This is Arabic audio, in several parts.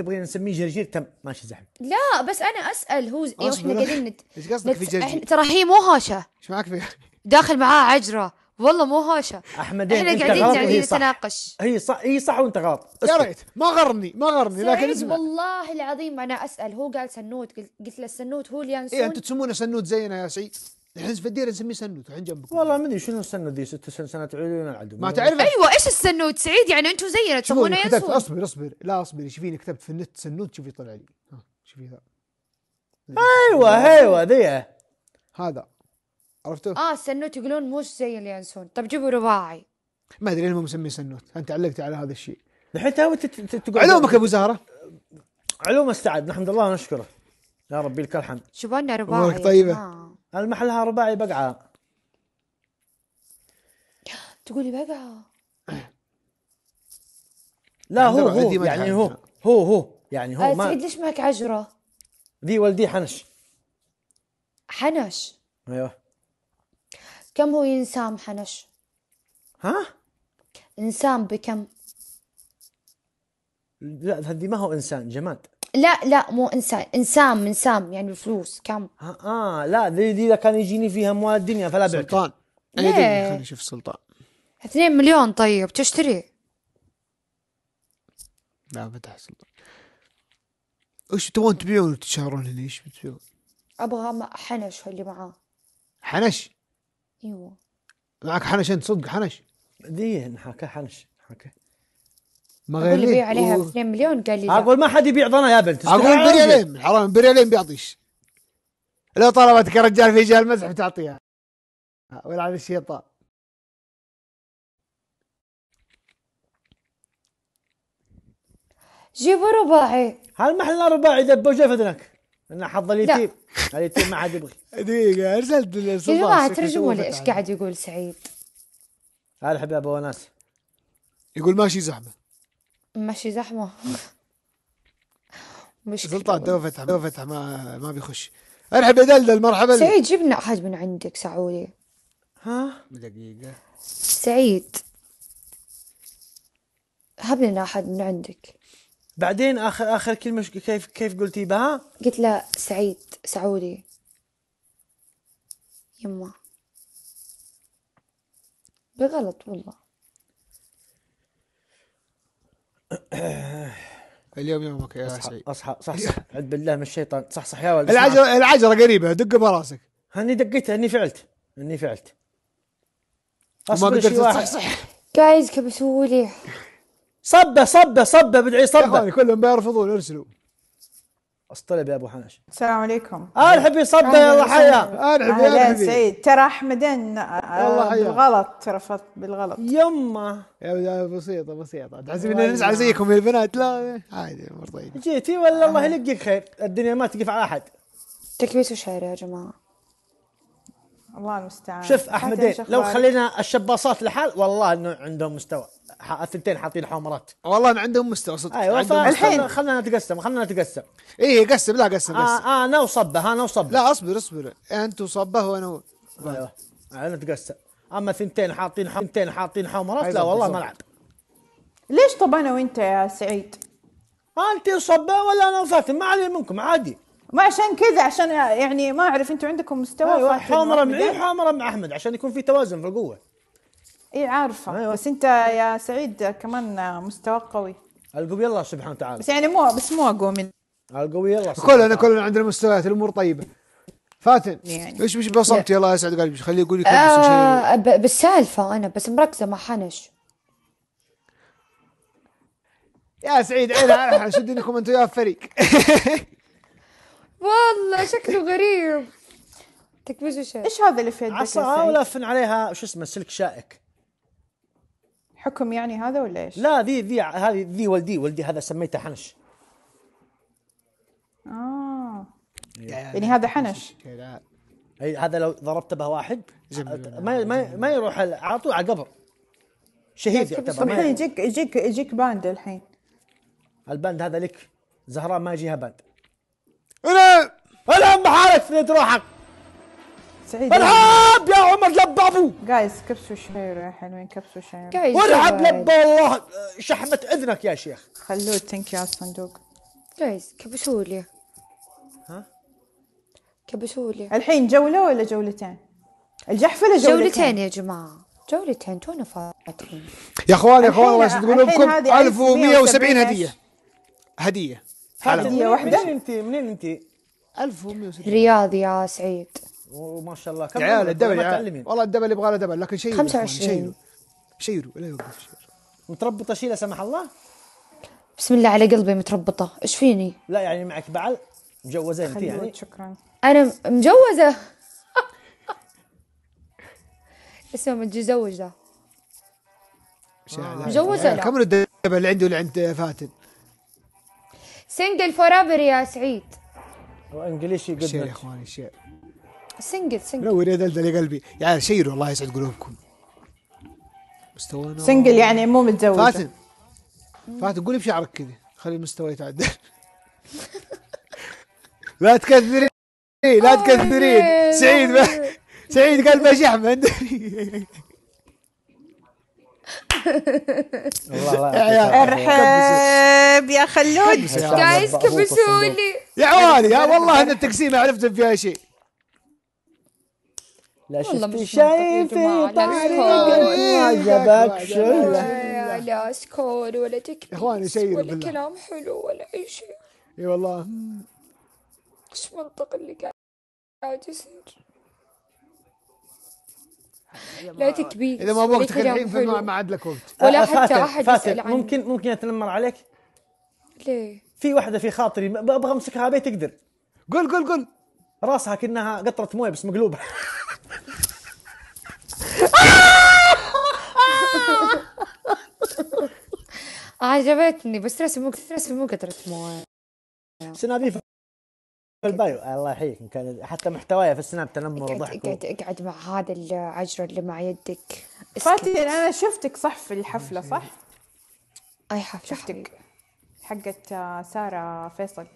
تبغين نسميه جرجير تم ماشي زحمة لا بس انا اسال هو ز... احنا قاعدين ايش قصدك في جرجير؟ ترى هي مو هاشه ايش معك فيها؟ داخل معاه عجره والله مو هاشه احمد احنا قاعدين قاعدين يعني نتناقش هي صح هي صح وانت غلط يا ريت ما غرني ما غرني لكن اسمع والله العظيم انا اسال هو قال سنوت قلت, له سنوت هو اليانسون ايه انت تسمونه سنوت زينا يا سعيد الحين في الديره نسميه سنوت الحين جنبك والله ما ادري شنو السنوت ذي ست سنوات عيون العدو ما تعرف ايوه ايش السنوت سعيد يعني انتم زينا تسمونه يسوع اصبر اصبر لا اصبر شوفيني كتبت في النت سنوت شوفي طلع لي شوفي ذا ايوه ايوه ذي هذا عرفتوا؟ اه السنوت يقولون مش زي اللي ينسون طب جيبوا رباعي ما ادري ليه مسمي سنوت انت علقت على هذا الشيء الحين تقول علومك ابو زهره علوم استعد نحمد الله ونشكره يا ربي لك الحمد شوف لنا رباعي امورك طيبه آه. المحلها رباعي بقعه تقولي بقعه لا يعني هو هو يعني هو هو آه، هو يعني هو ما سعيد ليش معك عجره؟ ذي والدي حنش حنش ايوه كم هو ينسام حنش؟ ها؟ انسام بكم؟ لا هذه ما هو انسان جماد لا لا مو انسان انسام من سام يعني فلوس كم اه لا ذي اذا كان يجيني فيها اموال الدنيا فلا بعت سلطان اي دنيا خلينا سلطان 2 مليون طيب تشتري لا فتح سلطان وش تبون تبيعون وتتشهرون هنا ايش بتبيعون؟ ابغى حنش اللي معاه حنش؟ ايوه معك حنش انت صدق حنش؟ ذي حكى حنش حكى ما غير اللي يبيع عليها 2 و... مليون قال لي لا. اقول ما حد يبيع ضنا يا بنت اقول بريالين حرام بريالين بيعطيش لو طلبتك يا رجال في جهه المزح بتعطيها على الشيطان جيبوا رباعي هالمحل رباعي دبوا جيف اذنك انه حظ اليتيم اليتيم ما حد يبغي دقيقه ارسلت يا جماعه ترجموا لي ايش قاعد يقول سعيد هلا حبيبه وناس يقول ماشي زحمه ماشي زحمه مش سلطان تو فتح تو فتح ما ما بيخش ارحب يا دلدل مرحبا سعيد جيب لنا احد من عندك سعودي ها دقيقه سعيد هب لنا احد من عندك بعدين اخر اخر كلمه كيف كيف قلتي بها؟ قلت له سعيد سعودي يما بغلط والله اليوم يومك يا أصحى سعيد اصحى صح صح عد بالله من الشيطان صح صح يا ولد العجرة العجرة قريبه دق براسك هني دقيت هني فعلت هني فعلت ما قدرت صح جايز كبسولي صبه صبه صبه بدعي صبه كلهم بيرفضون ارسلوا اصطلب يا ابو حنش السلام عليكم ارحبي يا الله حيا ارحب اهلا سعيد ترى احمدين آه، بالغلط رفضت بالغلط يمه يا بسيطه بسيطه تحسبين اني نزعل زيكم يا البنات لا إيه، عادي امور طيبه جيتي ولا الله آه. يلقيك خير الدنيا ما تقف على احد تكبيس وشعر يا جماعه الله المستعان شوف احمدين لو خلينا الشباصات لحال والله انه عندهم مستوى الثنتين حاطين حمرات والله ما عندهم مستوى صدق ايوه الحين خلنا نتقسم خلنا نتقسم اي قسم لا قسم آه، قسم آه انا وصبه انا وصبه لا اصبر اصبر انت وصبه وانا ايوه آه نتقسم اما ثنتين حاطين ثنتين حاطين حمرات لا والله ما لعب ليش طب انا وانت يا سعيد؟ انت وصبه ولا انا وفاتن ما علي منكم عادي ما عشان كذا عشان يعني ما اعرف انتم عندكم مستوى ايوه حمره معي وحمره مع احمد عشان يكون في توازن في القوه اي عارفه أيوة. بس انت يا سعيد كمان مستوى قوي القوي الله سبحانه وتعالى بس يعني مو بس مو اقوى من القوي الله كلنا كلنا عندنا مستويات الامور طيبه فاتن يعني ايش مش بصمتي الله يسعد قلبك خليه يقول لك آه بالسالفه انا بس مركزه مع حنش يا سعيد عين على حنش انكم انتم يا فريق والله شكله غريب تكبس ايش هذا اللي في يدك عصا ولفن عليها شو اسمه سلك شائك حكم يعني هذا ولا ايش؟ لا ذي ذي هذه ذي والدي والدي هذا سميته حنش اه يعني هذا حنش اي هذا لو ضربت به واحد ما ما, ما يروح على طول على القبر شهيد يعتبر الحين يجيك يجيك يجيك باند الحين الباند هذا لك زهراء ما يجيها باند انا انا محالك روحك. سعيد ارهاب يا عمر لبابو جايز كبسوا شعيره يا حلوين كبسوا شعيره جايز وارهب والله آه، شحمة اذنك يا شيخ خلوه تنكي على الصندوق جايز كبسوا لي ها كبسوا لي الحين جولة ولا جولتين؟ الجحفلة جولتين جولتين يا جماعة جولتين تونا فاتحين يا اخوان يا اخوان الله يسعدكم لكم 1170 هدية هدية هدية واحدة منين انت؟ منين انت؟ 1170 رياض يا سعيد وما شاء الله كم عيال الدبل متعلمين والله الدبل يبغى له دبل لكن شيء 25 شيلوا لا يوقف متربطه شي لا سمح الله بسم الله على قلبي متربطه ايش فيني لا يعني معك بعل مجوزه انت يعني شكرا انا مجوزه اسمه متزوج ذا آه. مجوزه آه، كم الدبل اللي عنده اللي عند فاتن سنجل فور يا سعيد وانجليشي قد شيء يا اخواني شيء سنجل سنجل نور يا دلدل يا قلبي يا يعني شير الله يسعد قلوبكم مستوانا سنجل يعني مو متزوج فاتن فاتن قولي بشعرك كذا خلي المستوى يتعدل لا تكثرين لا تكثرين سعيد سعيد قال ماشي احمد ارحب يا خلود جايز كبسوني يا عوالي والله ان التقسيمه عرفت فيها شيء لا شفت شيء في طريقك عجبك شله لا سكور ولا تكبيس اخواني سيروا ولا بالله. كلام حلو ولا اي شيء اي والله ايش منطق اللي قاعد يصير لا تكبير اذا ما وقتك الحين في ما عاد لك وقت أه، ولا حتى احد يسال عنه ممكن ممكن اتنمر عليك؟ ليه؟ في واحده في خاطري ابغى امسكها بيت تقدر قول قول قول راسها كأنها قطرة مويه بس مقلوبة عجبتني بس رسموك مو قطرة مويه سنابي في البايو الله يحييك كان حتى محتوايا في السناب تنمر وضحك اقعد اقعد مع هذا العجرة اللي مع يدك فاتي انا شفتك صح في الحفلة صح؟ اي حفلة شفتك حقت آه، سارة فيصل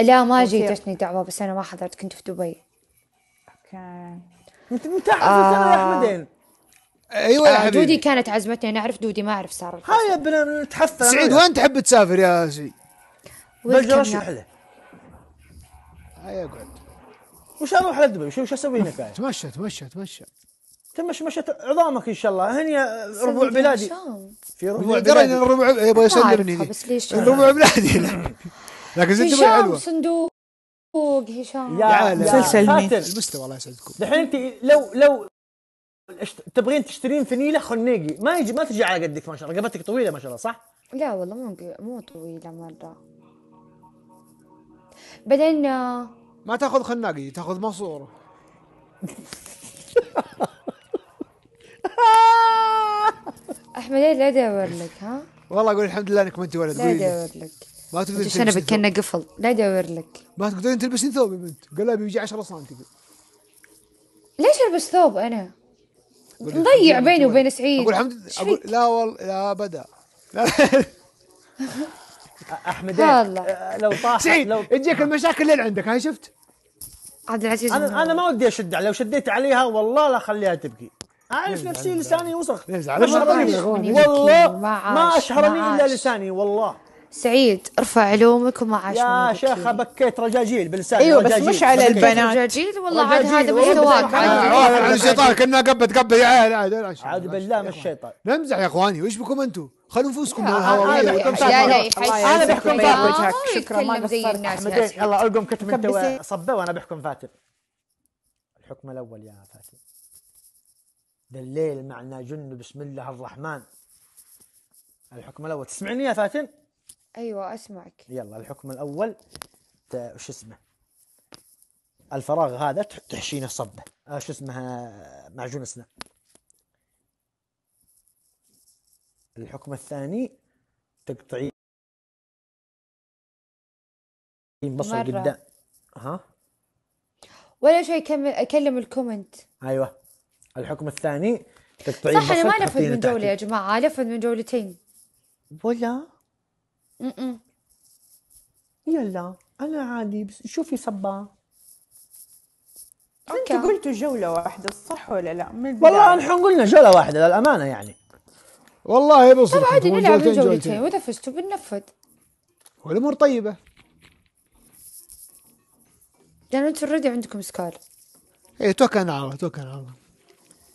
لا ما جيتني دعوه بس انا ما حضرت كنت في دبي اوكي انت متعب آه. يا احمدين ايوه يا آه، حبيبي دودي كانت عزمتني انا اعرف دودي ما اعرف ساره هاي بدنا نتحفل سعيد وين تحب تسافر يا سعيد؟ بلجرش وحده هاي اقعد وش اروح لدبي وش اسوي هناك تمشى تمشى تمشى تمشى تمشى عظامك ان شاء الله هني ربع بلادي في ربع بلادي الربع يبغى يسلمني الربع بلادي لكن زين دبي حلوه هشام صندوق هشام يا, يا مسلسل المستوى الله يسعدكم دحين انت لو لو تبغين تشترين فنيله خنيقي ما يجي ما تجي على قدك ما شاء الله رقبتك طويله ما شاء الله صح؟ لا والله مو مو طويله مره بعدين آه، ما تاخذ خناقي تاخذ مصورة احمد لا ادور لك ها والله اقول الحمد لله انك ما انت ولد لا ادور لك ما تلبسين ثوب كانه قفل لا ادور لك ما تقدرين تلبسين ثوب يا بنت قلبي بيجي 10 سم ليش البس ثوب انا؟ مضيع بيني وبين سعيد اقول الحمد لله اقول لا والله لا آه، ابدا احمد لو طاح سعيد لو تجيك المشاكل لين عندك هاي شفت؟ عبد العزيز انا انا ما ودي اشد لو شديت عليها والله لا اخليها تبكي اعرف نفسي لساني وسخ والله ما اشهرني الا لساني والله سعيد ارفع علومك وما عاش يا شيخ بكيت رجاجيل بالسالفه ايوه بس مش على البنات رجاجيل والله عاد هذا مستواك عاد عن الشيطان كنا قبت قبه يا عيال عاد عاد بالله من الشيطان نمزح يا اخواني وش بكم انتم؟ خلوا نفوسكم من الهواء انا بحكم فاتن شكرا ما قصرت يلا القم كتب انت صبه وانا بحكم فاتن الحكم الاول يا فاتن الليل معنا جن بسم الله الرحمن الحكم الاول تسمعني يا فاتن ايوه اسمعك يلا الحكم الاول شو اسمه الفراغ هذا تحشينه صبه آه، شو اسمها معجون اسنان الحكم الثاني تقطعين بصل قدام ها ولا شيء كمل اكلم الكومنت ايوه الحكم الثاني تقطعين صح انا ما لفت من جوله يا جماعه لفت من جولتين ولا إمم. أنا عادي بس شوفي صبّا. انت قلتوا جولة واحدة صح ولا لأ والله الحين نحن قُلنا جولة واحدة للأمانة يعني. والله طب عادي نلعب جولتين جولتين. وإذا فزتوا بننفذ. والأمور طيبة. لأن أنتم أوريدي عندكم سكار إيه توكلنا على الله، توكلنا على الله.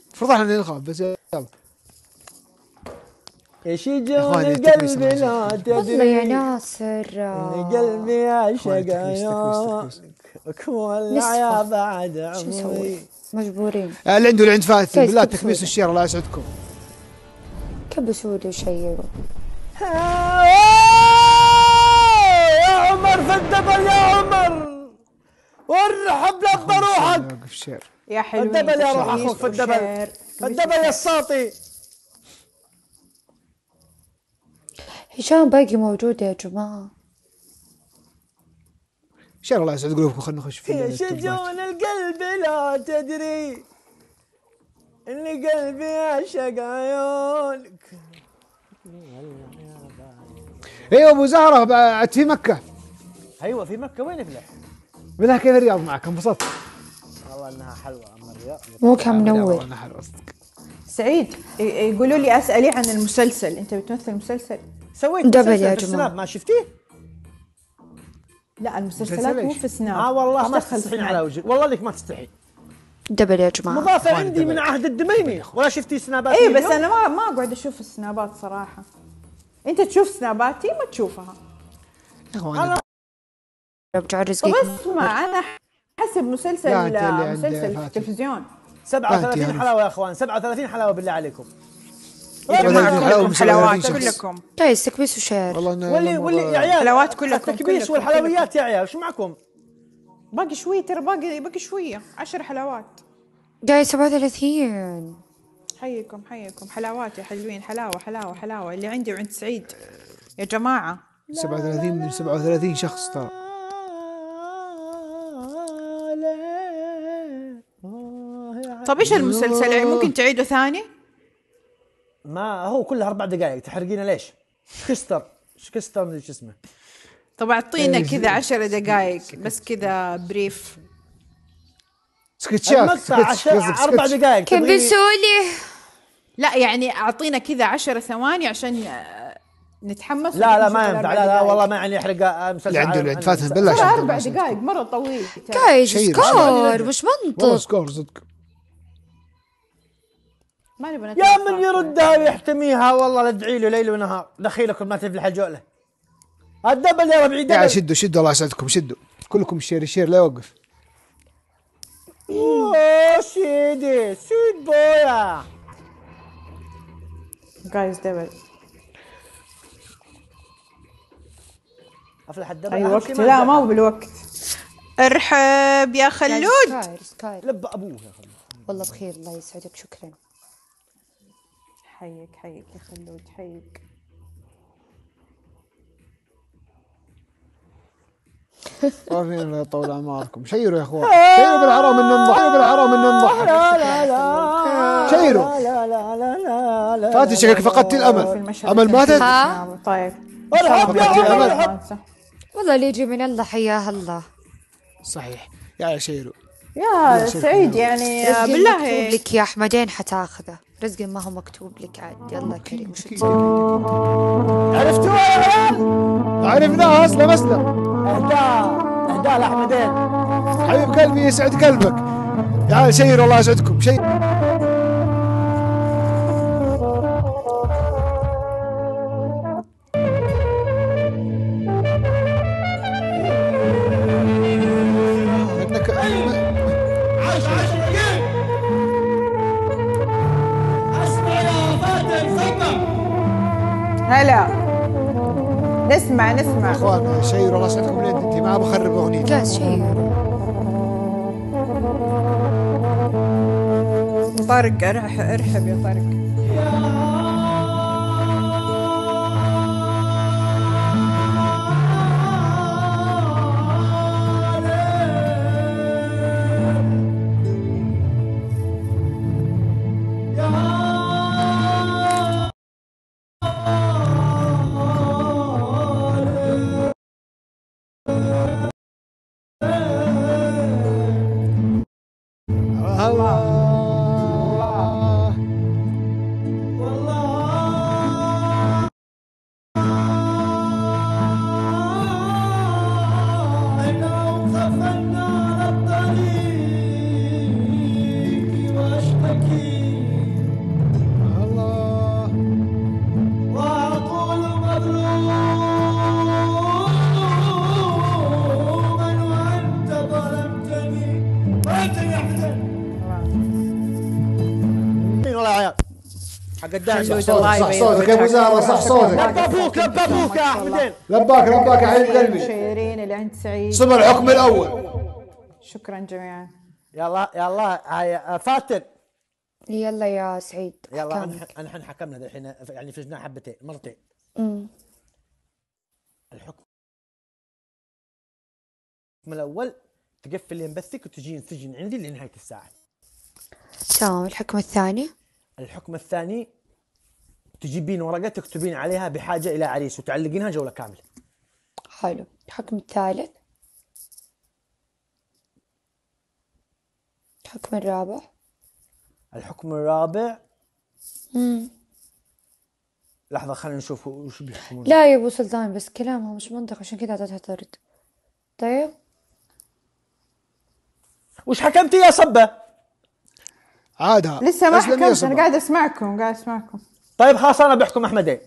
المفروض إحنا نخاف بس يلا. ايشي جون قلبي لا تدري والله يا ناصر قلبي عشق عيونك ولع يا بعد عمري مجبورين آه، اللي عنده اللي عند فاتن بالله تخميس الشير الله يسعدكم كبسوا لي شيء يا عمر في الدبل يا عمر وارحب لك بروحك يا حلو الدبل يا روح اخوك في الدبل الدبل يا الساطي هشام باقي موجود يا جماعة ان شاء الله يسعد قلوبكم خلنا نخش في شجون القلب لا تدري ان قلبي يعشق عيونك ايوه ابو زهره بعد في مكه ايوه في مكه وين ابلع؟ بالله كيف الرياض معك انبسطت والله انها حلوه اما الرياض مو كان منور انها حلوه سعيد يقولوا لي اسالي عن المسلسل انت بتمثل مسلسل سويت دبل يا جماعه ما شفتيه؟ لا المسلسلات مو في سناب اه والله ما تستحين على وجهك والله لك ما تستحي دبل يا جماعه مضافه عندي دبل. من عهد الدميمي ولا شفتي سنابات اي بس انا ما ما اقعد اشوف السنابات صراحه انت تشوف سناباتي ما تشوفها انا رجع رزقي اسمع انا حسب مسلسل مسلسل التلفزيون 37 حلاوه يا اخوان 37 حلاوه بالله عليكم حلاوات كلكم طيب تكبيس وشير والله انا واللي واللي يا عيال حلوات كلكم التكبيس والحلويات يا عيال شو معكم؟ باقي شوية ترى باقي باقي شوية 10 حلاوات جاي 37 حيكم حيكم حلاوات يا حلوين حلاوة حلاوة حلاوة اللي عندي وعند سعيد يا جماعة 37 من 37 شخص ترى طيب ايش المسلسل يعني ممكن تعيده ثاني؟ ما هو كلها اربع دقائق تحرقينا ليش؟ شكستر شكستر شو اسمه طب اعطينا إيه، كذا عشر دقائق بس كذا بريف سكتشات المقطع اربع دقائق كبسولي لا يعني اعطينا كذا عشر ثواني عشان آه، نتحمس لا لا ما ينفع لا لا والله ما يعني احرق آه، مسلسل اللي عنده عنده فاتن بالله اربع دقائق مره طويل جايز سكور مش منطق سكور صدق يا من يردها ويحتميها والله لا ادعي له ليل ونهار دخيلكم ما تفلح الجوله الدبل يا ربعي دبل يا شدوا شدوا الله يسعدكم شدوا كلكم شير شير لا يوقف اوه سيدي سيد بويا جايز دبل افلح الدبل اي وقت لا ما هو بالوقت ارحب يا خلود لب ابوه يا خلود والله بخير الله يسعدك شكرا حيك حيك يا خلود حيك صافين الله يطول اعماركم شيروا يا اخوان شيروا بالحرام ان ننضح شيروا بالحرام ان ننضح لا لا لا شيروا لا لا لا لا فاتي شكلك فقدتي الامل امل ماتت طيب ارحب يا الحب والله اللي يجي من الله حياه الله صحيح يا شيروا يا سعيد يعني رزق آه، بالله مكتوب لك يا احمدين حتاخذه رزق ما هو مكتوب لك عاد يلا كريم عرفتوا يا عيال عرفناها اسلم اسلم اهدا اهدا لاحمدين حبيب قلبي يسعد قلبك تعال شير الله يسعدكم شير هلا نسمع نسمع اخوان شيروا راسكم لين انت ما بخرب اغنيتي لا شيروا طارق ارحب يا طارق قداش صح صوتك صح صوتك يا ابو زهره صح صوتك ابوك لبابوك ابوك يا احمدين لباك لباك يا حبيب قلبي شيرين اللي عند سعيد سمع الحكم الاول شكرا جميعا يلا يلا آه، فاتن يلا يا سعيد يلا احنا حكمنا الحين آه، يعني فزنا حبتين مرتين الحكم الاول تقفل ينبثك وتجين سجن عندي لنهايه الساعه تمام الحكم الثاني الحكم الثاني تجيبين ورقه تكتبين عليها بحاجه الى عريس وتعلقينها جوله كامله حلو الحكم الثالث الحكم الرابع الحكم الرابع امم لحظة خلينا نشوف وش بيحكمون لا يا أبو سلطان بس كلامها مش منطق عشان كذا أعطيتها طرد طيب وش حكمتي يا صبة؟ عادها لسه ما حكمت أنا قاعد أسمعكم قاعد أسمعكم طيب خلاص انا بحكم احمدين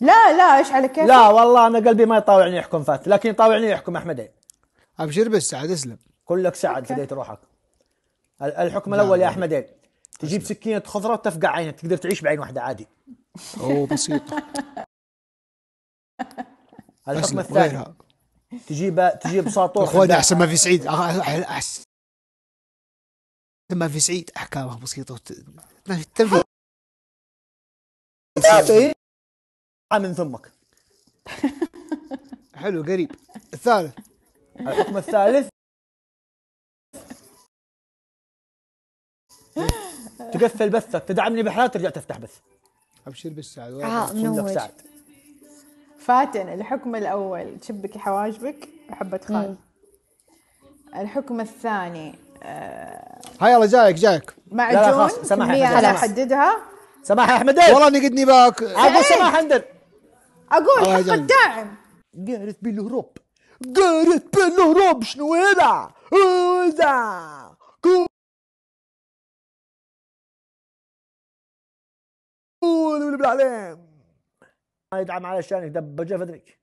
لا لا ايش على كيف لا والله انا قلبي ما يطاوعني يحكم فات لكن يطاوعني يحكم احمدين ابشر بس سعد اسلم كلك سعد فديت روحك الحكم الاول يا احمدين تجيب سكينه خضره وتفقع عينك تقدر تعيش بعين واحده عادي اوه بسيط الحكم الثاني تجيب تجيب ساطور اخواني احسن ما في سعيد احسن ما في سعيد احكامه بسيطه في إيه؟ من ثمك حلو قريب الثالث الحكم الثالث تقفل بثك تدعمني بحياة ترجع تفتح بث ابشر بالسعد اه سعد فاتن الحكم الاول تشبك حواجبك وحبه خال الحكم الثاني آه هاي يلا جايك جايك معجون لا لا سمح لي احددها سماح يا والله والله نقدني باك إيه. اقول سماح آه، اندر اقول حق الداعم قارت بيل هروب جارث بيل هروب شنو هذا؟ هذا قول بالعلام ما يدعم علشان يدبجه فدريك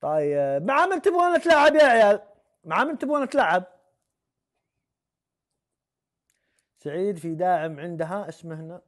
طيب مع من تبغون تلعب يا عيال؟ مع من تبغون تلعب؟ سعيد في داعم عندها اسمه هنا